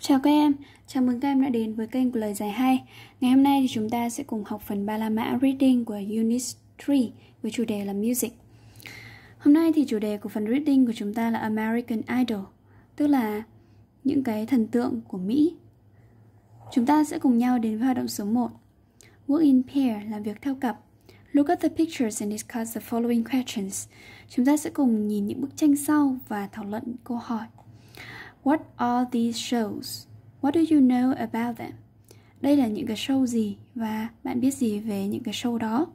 Chào các em, chào mừng các em đã đến với kênh của Lời Giải hay. Ngày hôm nay thì chúng ta sẽ cùng học phần ba la mã Reading của Unit 3 với chủ đề là Music Hôm nay thì chủ đề của phần Reading của chúng ta là American Idol Tức là những cái thần tượng của Mỹ Chúng ta sẽ cùng nhau đến với hoạt động số 1 Work in pair, làm việc theo cặp Look at the pictures and discuss the following questions Chúng ta sẽ cùng nhìn những bức tranh sau và thảo luận câu hỏi What are these shows? What do you know about them? Đây là những cái show gì và bạn biết gì về những cái show đó?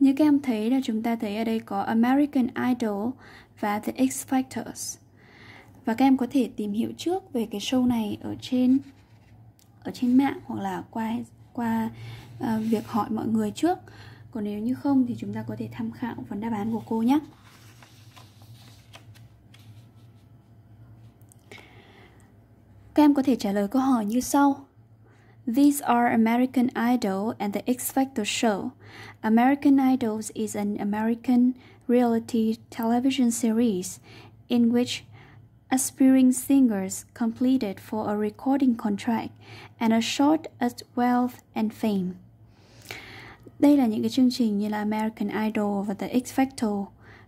Như các em thấy là chúng ta thấy ở đây có American Idol và The X Factors. Và các em có thể tìm hiểu trước về cái show này ở trên ở trên mạng hoặc là qua qua uh, việc hỏi mọi người trước. Còn nếu như không thì chúng ta có thể tham khảo phần đáp án của cô nhé. Các em có thể trả lời câu hỏi như sau. These are American Idol and the X Factor show. American Idols is an American reality television series in which aspiring singers competed for a recording contract and a shot at wealth and fame. Đây là những cái chương trình như là American Idol và The X Factor.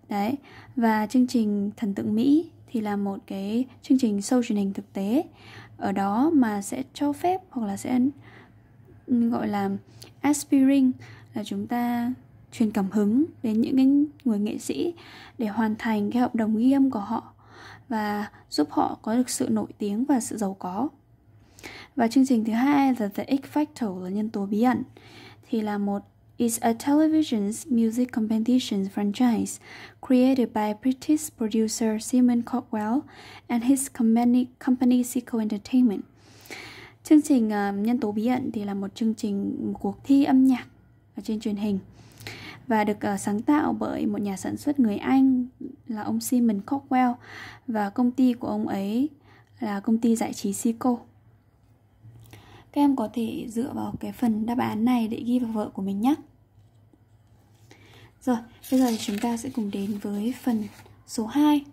Đấy, và chương trình Thần tượng Mỹ thì là một cái chương trình sâu truyền hình thực tế ở đó mà sẽ cho phép hoặc là sẽ ừ, gọi là aspiring là chúng ta truyền cảm hứng đến những cái người nghệ sĩ để hoàn thành cái hợp đồng ghi âm của họ và giúp họ có được sự nổi tiếng và sự giàu có. Và chương trình thứ hai là The X Factor là nhân tố bí ẩn thì là một is a television's music competition franchise created by British producer Simon Cockwell and his company, company Seiko Entertainment. Chương trình uh, Nhân tố bí ẩn thì là một chương trình một cuộc thi âm nhạc ở trên truyền hình và được uh, sáng tạo bởi một nhà sản xuất người Anh là ông Simon Cockwell và công ty của ông ấy là công ty giải trí Seiko các em có thể dựa vào cái phần đáp án này để ghi vào vở của mình nhé rồi bây giờ chúng ta sẽ cùng đến với phần số 2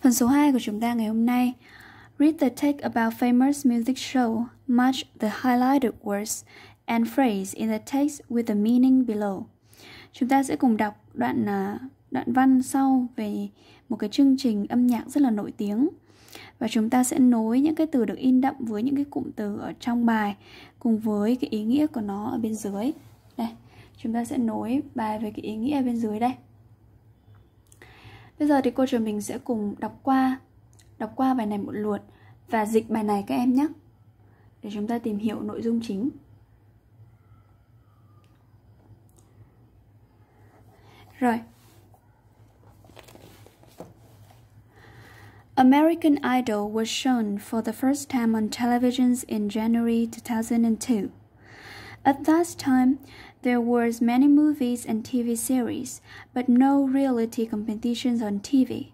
Phần số 2 của chúng ta ngày hôm nay Read the text about famous music show, match the highlighted words and phrase in the text with the meaning below. Chúng ta sẽ cùng đọc đoạn à, đoạn văn sau về một cái chương trình âm nhạc rất là nổi tiếng và chúng ta sẽ nối những cái từ được in đậm với những cái cụm từ ở trong bài cùng với cái ý nghĩa của nó ở bên dưới đây chúng ta sẽ nối bài với cái ý nghĩa ở bên dưới đây bây giờ thì cô trò mình sẽ cùng đọc qua đọc qua bài này một lượt và dịch bài này các em nhé để chúng ta tìm hiểu nội dung chính rồi American Idol was shown for the first time on televisions in January 2002. At that time, there were many movies and TV series, but no reality competitions on TV.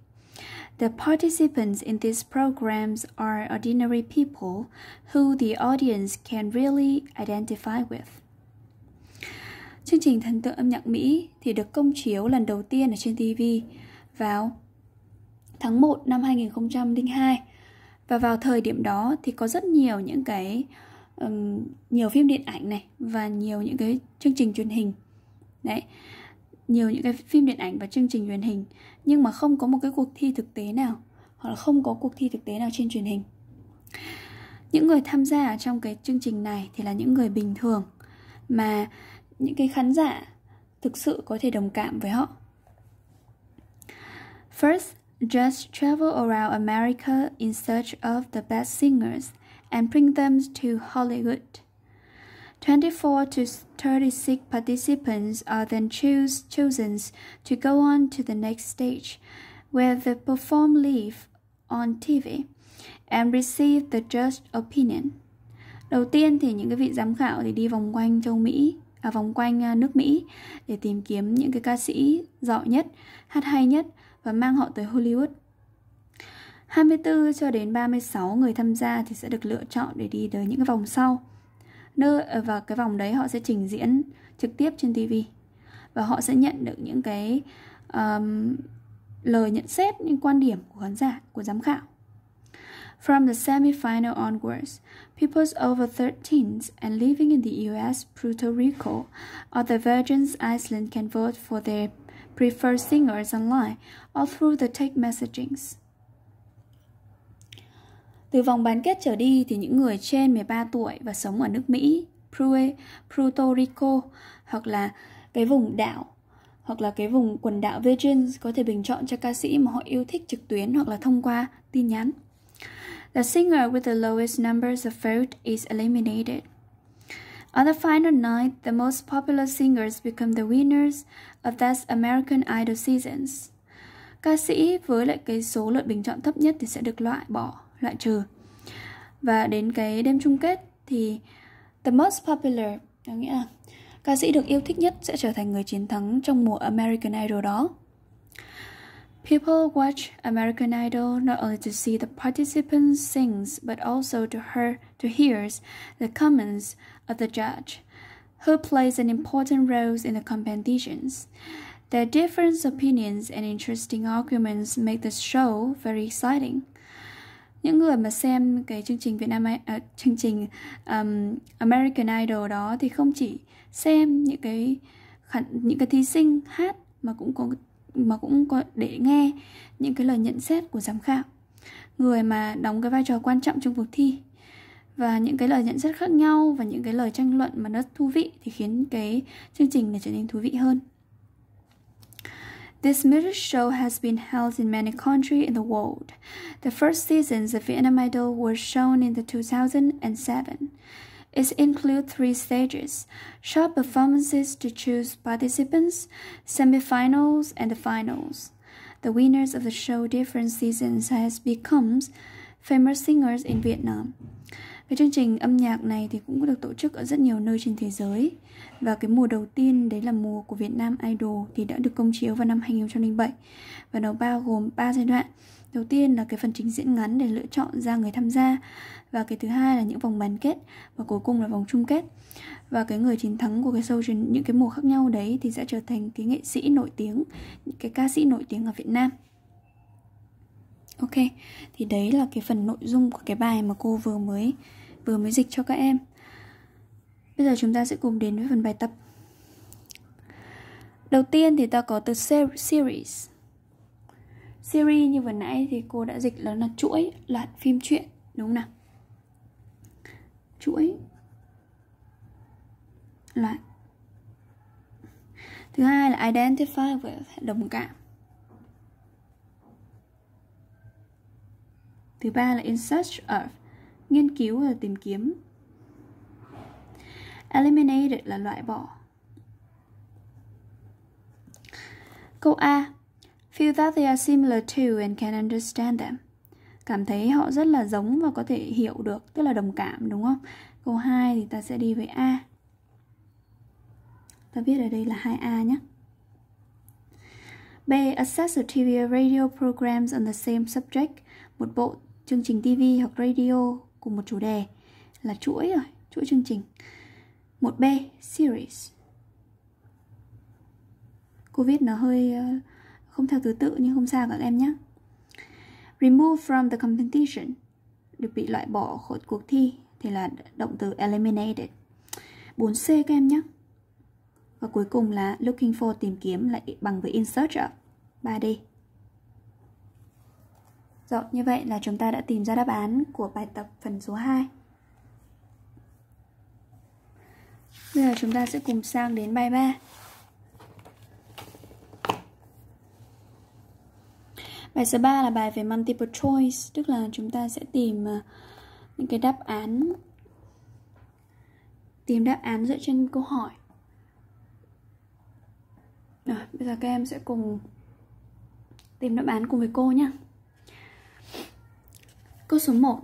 The participants in these programs are ordinary people who the audience can really identify with. Chương trình thần tượng âm nhạc Mỹ thì được công chiếu lần đầu tiên ở trên TV vào tháng 1 năm 2002 và vào thời điểm đó thì có rất nhiều những cái um, nhiều phim điện ảnh này và nhiều những cái chương trình truyền hình đấy nhiều những cái phim điện ảnh và chương trình truyền hình nhưng mà không có một cái cuộc thi thực tế nào hoặc là không có cuộc thi thực tế nào trên truyền hình những người tham gia ở trong cái chương trình này thì là những người bình thường mà những cái khán giả thực sự có thể đồng cảm với họ first Just travel around America in search of the best singers and bring them to Hollywood. 24 to 36 participants are then choose, chosen to go on to the next stage, where they perform live on TV and receive the judge opinion. Đầu tiên thì những cái vị giám khảo thì đi vòng quanh châu Mỹ, à, vòng quanh nước Mỹ để tìm kiếm những cái ca sĩ giỏi nhất, hát hay nhất và mang họ tới Hollywood. 24 cho đến 36 người tham gia thì sẽ được lựa chọn để đi tới những cái vòng sau. Nơi ờ, và cái vòng đấy họ sẽ trình diễn trực tiếp trên TV và họ sẽ nhận được những cái um, lời nhận xét những quan điểm của khán giả, của giám khảo. From the semifinal onwards, people over 13 and living in the US, Puerto Rico, or the Virgin Islands can vote for their prefer singers online or through the text messagings. Từ vòng bán kết trở đi thì những người trên 13 tuổi và sống ở nước Mỹ, Puerto Rico hoặc là cái vùng đảo hoặc là cái vùng quần đảo Virgin có thể bình chọn cho ca sĩ mà họ yêu thích trực tuyến hoặc là thông qua tin nhắn. The singer with the lowest numbers of votes is eliminated. On the final night, the most popular singers become the winners of that American Idol seasons. Ca sĩ với lại cái số lượt bình chọn thấp nhất thì sẽ được loại bỏ, loại trừ. Và đến cái đêm chung kết thì the most popular, có nghĩa là ca sĩ được yêu thích nhất sẽ trở thành người chiến thắng trong mùa American Idol đó. People watch American Idol not only to see the participants sing, but also to, hear, to hear the comments of the judge, who plays an important role in the competitions. Their different opinions and interesting arguments make the show very exciting. Những người mà xem cái chương trình Việt Nam uh, chương trình um, American Idol đó thì không chỉ xem những cái những cái thí sinh hát mà cũng có mà cũng có để nghe những cái lời nhận xét của giám khảo người mà đóng cái vai trò quan trọng trong cuộc thi và những cái lời nhận xét khác nhau và những cái lời tranh luận mà nó thú vị thì khiến cái chương trình này trở nên thú vị hơn. This music show has been held in many countries in the world. The first seasons of Vietnam Idol were shown in the 2007. It include three stages short performances to choose participants, semifinals, and the finals. The winners of the show different seasons has become famous singers in Vietnam. Cái chương trình âm nhạc này thì cũng được tổ chức ở rất nhiều nơi trên thế giới Và cái mùa đầu tiên đấy là mùa của Việt Nam Idol thì đã được công chiếu vào năm 2007 Và nó bao gồm 3 giai đoạn Đầu tiên là cái phần trình diễn ngắn để lựa chọn ra người tham gia và cái thứ hai là những vòng bán kết và cuối cùng là vòng chung kết. Và cái người chiến thắng của cái show trên những cái mùa khác nhau đấy thì sẽ trở thành cái nghệ sĩ nổi tiếng, những cái ca sĩ nổi tiếng ở Việt Nam. Ok, thì đấy là cái phần nội dung của cái bài mà cô vừa mới vừa mới dịch cho các em. Bây giờ chúng ta sẽ cùng đến với phần bài tập. Đầu tiên thì ta có từ series series như vừa nãy thì cô đã dịch là là chuỗi loạt phim truyện đúng không nào chuỗi loạt thứ hai là identify với đồng cảm thứ ba là in search of nghiên cứu và tìm kiếm eliminate là loại bỏ câu a Feel that they are similar to and can understand them. Cảm thấy họ rất là giống và có thể hiểu được, tức là đồng cảm đúng không? Câu 2 thì ta sẽ đi với A. Ta viết ở đây là 2A nhé. B. Access the TV or radio programs on the same subject. Một bộ chương trình TV hoặc radio cùng một chủ đề là chuỗi rồi, chuỗi chương trình. một b series. cô viết nó hơi uh, không theo thứ tự nhưng không sao các em nhé remove from the competition được bị loại bỏ khỏi cuộc thi thì là động từ eliminated 4C các em nhé và cuối cùng là looking for tìm kiếm lại bằng với in search ạ 3D rồi như vậy là chúng ta đã tìm ra đáp án của bài tập phần số 2 Bây giờ chúng ta sẽ cùng sang đến bài 3 Bài số 3 là bài về multiple choice, tức là chúng ta sẽ tìm à, những cái đáp án tìm đáp án dựa trên câu hỏi. Rồi, bây giờ các em sẽ cùng tìm đáp án cùng với cô nhé. Câu số 1.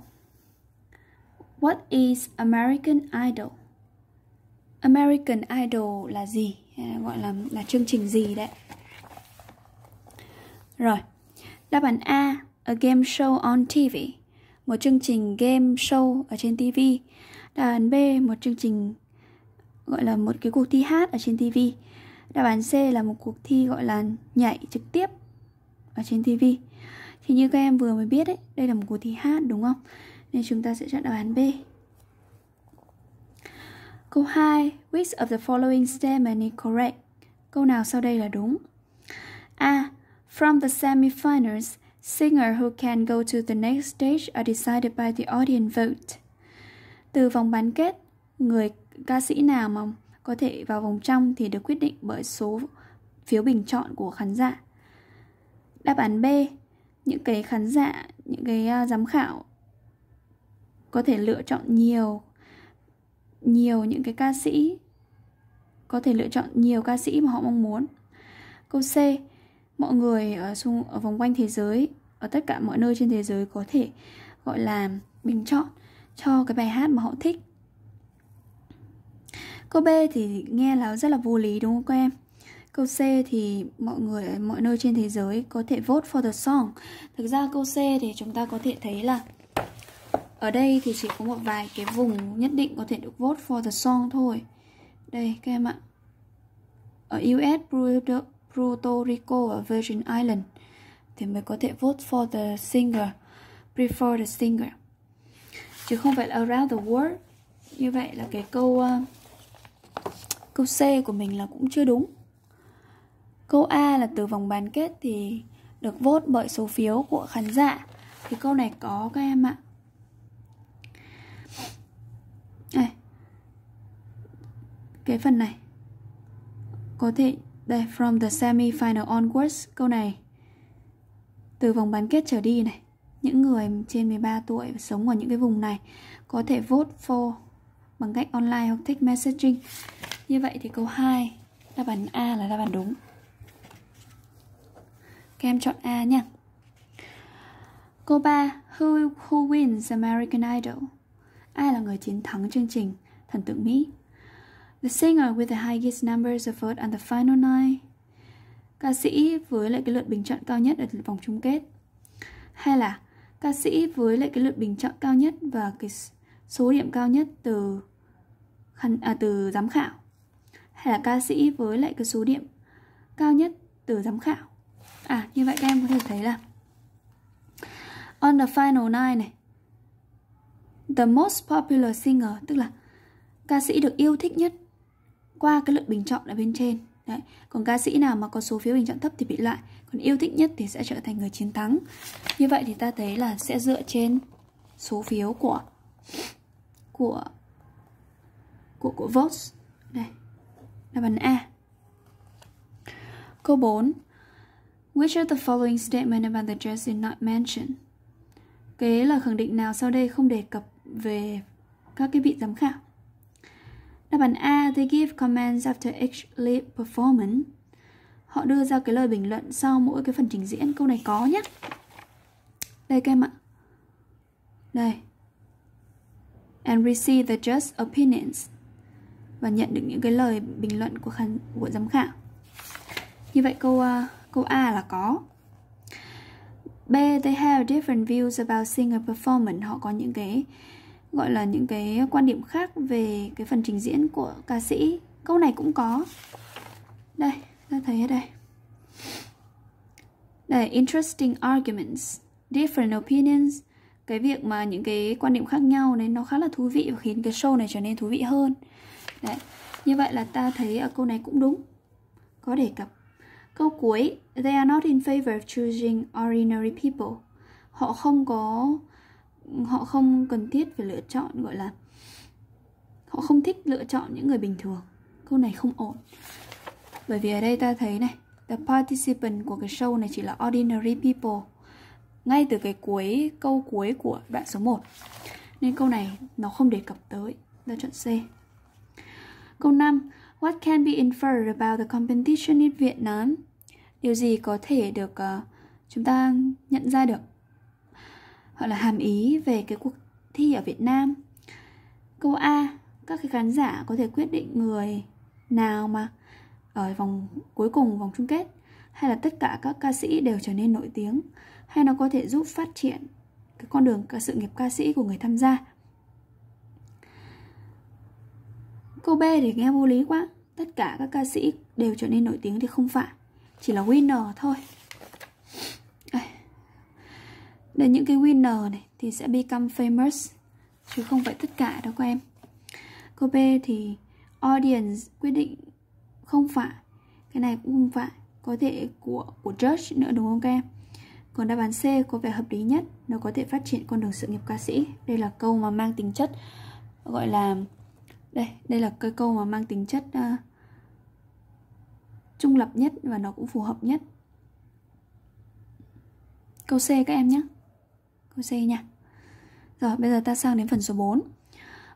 What is American Idol? American Idol là gì? Hay là gọi là là chương trình gì đấy? Rồi, Đáp án A, a game show on TV, một chương trình game show ở trên TV. Đáp án B, một chương trình gọi là một cái cuộc thi hát ở trên TV. Đáp án C là một cuộc thi gọi là nhảy trực tiếp ở trên TV. Thì như các em vừa mới biết đấy, đây là một cuộc thi hát đúng không? Nên chúng ta sẽ chọn đáp án B. Câu 2, which of the following statement is correct? Câu nào sau đây là đúng? A. From the semifinals, singer who can go to the next stage are decided by the audience vote. Từ vòng bán kết, người ca sĩ nào mà có thể vào vòng trong thì được quyết định bởi số phiếu bình chọn của khán giả. Đáp án B, những cái khán giả, những cái à, giám khảo có thể lựa chọn nhiều nhiều những cái ca sĩ có thể lựa chọn nhiều ca sĩ mà họ mong muốn. Câu C, mọi người ở xung ở vòng quanh thế giới ở tất cả mọi nơi trên thế giới có thể gọi là bình chọn cho cái bài hát mà họ thích câu b thì nghe là rất là vô lý đúng không các em câu c thì mọi người ở mọi nơi trên thế giới có thể vote for the song thực ra câu c thì chúng ta có thể thấy là ở đây thì chỉ có một vài cái vùng nhất định có thể được vote for the song thôi đây các em ạ ở US Puerto Rico ở Virgin Island thì mới có thể vote for the singer, prefer the singer. Chứ không phải là around the world. Như vậy là cái câu uh, câu C của mình là cũng chưa đúng. Câu A là từ vòng bán kết thì được vote bởi số phiếu của khán giả. Thì câu này có các em ạ. Đây. Cái phần này có thể đây, from the semi-final onwards, câu này từ vòng bán kết trở đi này, những người trên 13 tuổi sống ở những cái vùng này có thể vote for bằng cách online hoặc text messaging. Như vậy thì câu 2 đáp án A là đáp án đúng. Các em chọn A nha. Câu 3, who, who wins American Idol? Ai là người chiến thắng chương trình thần tượng Mỹ? The singer with the highest numbers of votes on the final night. Ca sĩ với lại cái lượt bình chọn cao nhất ở vòng chung kết. Hay là ca sĩ với lại cái lượt bình chọn cao nhất và cái số điểm cao nhất từ à, từ giám khảo. Hay là ca sĩ với lại cái số điểm cao nhất từ giám khảo. À như vậy các em có thể thấy là on the final night này the most popular singer tức là ca sĩ được yêu thích nhất qua cái lượng bình chọn ở bên trên Đấy. Còn ca sĩ nào mà có số phiếu bình chọn thấp thì bị loại Còn yêu thích nhất thì sẽ trở thành người chiến thắng Như vậy thì ta thấy là sẽ dựa trên số phiếu của của của của votes đây đáp bản A câu 4 Which of the following statement about the dress is not mentioned? Cái là khẳng định nào sau đây không đề cập về các cái vị giám khảo? Đáp án A, they give comments after each live performance. Họ đưa ra cái lời bình luận sau mỗi cái phần trình diễn. Câu này có nhé. Đây các em ạ. Đây. And receive the just opinions. Và nhận được những cái lời bình luận của khán của giám khảo. Như vậy câu uh, câu A là có. B, they have different views about singer performance. Họ có những cái gọi là những cái quan điểm khác về cái phần trình diễn của ca sĩ câu này cũng có đây ta thấy ở đây đây interesting arguments different opinions cái việc mà những cái quan điểm khác nhau đấy nó khá là thú vị và khiến cái show này trở nên thú vị hơn đấy như vậy là ta thấy ở câu này cũng đúng có đề cập câu cuối they are not in favor of choosing ordinary people họ không có họ không cần thiết phải lựa chọn gọi là họ không thích lựa chọn những người bình thường câu này không ổn bởi vì ở đây ta thấy này the participant của cái show này chỉ là ordinary people ngay từ cái cuối câu cuối của đoạn số 1 nên câu này nó không đề cập tới ta chọn C câu 5 what can be inferred about the competition in Vietnam điều gì có thể được uh, chúng ta nhận ra được gọi là hàm ý về cái cuộc thi ở Việt Nam. Câu A, các cái khán giả có thể quyết định người nào mà ở vòng cuối cùng vòng chung kết hay là tất cả các ca sĩ đều trở nên nổi tiếng hay nó có thể giúp phát triển cái con đường cái sự nghiệp ca sĩ của người tham gia. Câu B thì nghe vô lý quá, tất cả các ca sĩ đều trở nên nổi tiếng thì không phải, chỉ là winner thôi nên những cái winner này thì sẽ become famous chứ không phải tất cả đâu các em câu b thì audience quyết định không phải cái này cũng không phải có thể của của judge nữa đúng không các em còn đáp án C có vẻ hợp lý nhất nó có thể phát triển con đường sự nghiệp ca sĩ đây là câu mà mang tính chất gọi là đây đây là cái câu mà mang tính chất uh, trung lập nhất và nó cũng phù hợp nhất câu C các em nhé câu C nha. Rồi, bây giờ ta sang đến phần số 4.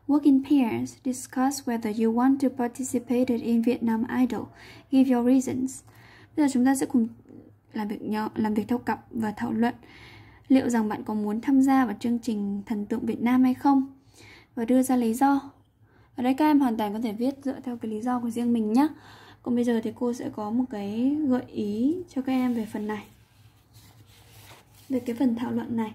Work in pairs. Discuss whether you want to participate in Vietnam Idol. Give your reasons. Bây giờ chúng ta sẽ cùng làm việc nhỏ, làm việc theo cặp và thảo luận liệu rằng bạn có muốn tham gia vào chương trình thần tượng Việt Nam hay không và đưa ra lý do. Ở đây các em hoàn toàn có thể viết dựa theo cái lý do của riêng mình nhé. Còn bây giờ thì cô sẽ có một cái gợi ý cho các em về phần này. Về cái phần thảo luận này.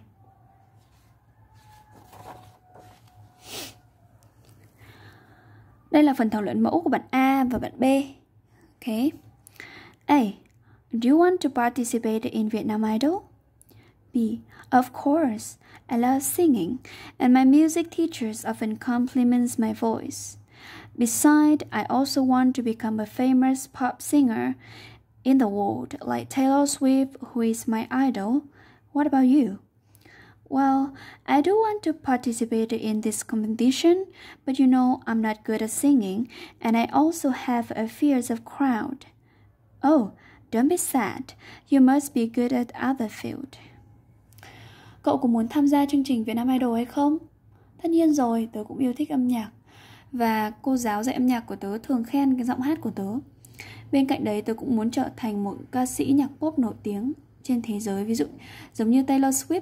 Đây là phần thảo luận mẫu của bạn A và bạn B. Okay. A. Do you want to participate in Vietnam Idol? B. Of course. I love singing, and my music teachers often compliments my voice. Besides, I also want to become a famous pop singer in the world, like Taylor Swift, who is my idol. What about you? Well, I do want to participate in this competition, but you know I'm not good at singing, and I also have a fear of crowd. Oh, don't be sad. You must be good at other field. Cậu có muốn tham gia chương trình Việt Nam Idol hay không? Tất nhiên rồi, tớ cũng yêu thích âm nhạc. Và cô giáo dạy âm nhạc của tớ thường khen cái giọng hát của tớ. Bên cạnh đấy tớ cũng muốn trở thành một ca sĩ nhạc pop nổi tiếng trên thế giới, ví dụ giống như Taylor Swift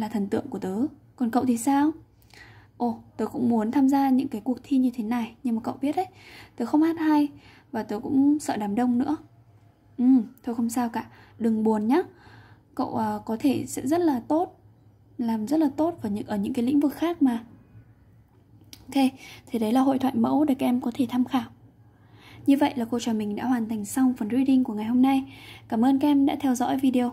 là thần tượng của tớ còn cậu thì sao ồ tớ cũng muốn tham gia những cái cuộc thi như thế này nhưng mà cậu biết đấy tớ không hát hay và tớ cũng sợ đám đông nữa ừ thôi không sao cả đừng buồn nhá cậu à, có thể sẽ rất là tốt làm rất là tốt ở những ở những cái lĩnh vực khác mà ok thì đấy là hội thoại mẫu để các em có thể tham khảo như vậy là cô trò mình đã hoàn thành xong phần reading của ngày hôm nay cảm ơn các em đã theo dõi video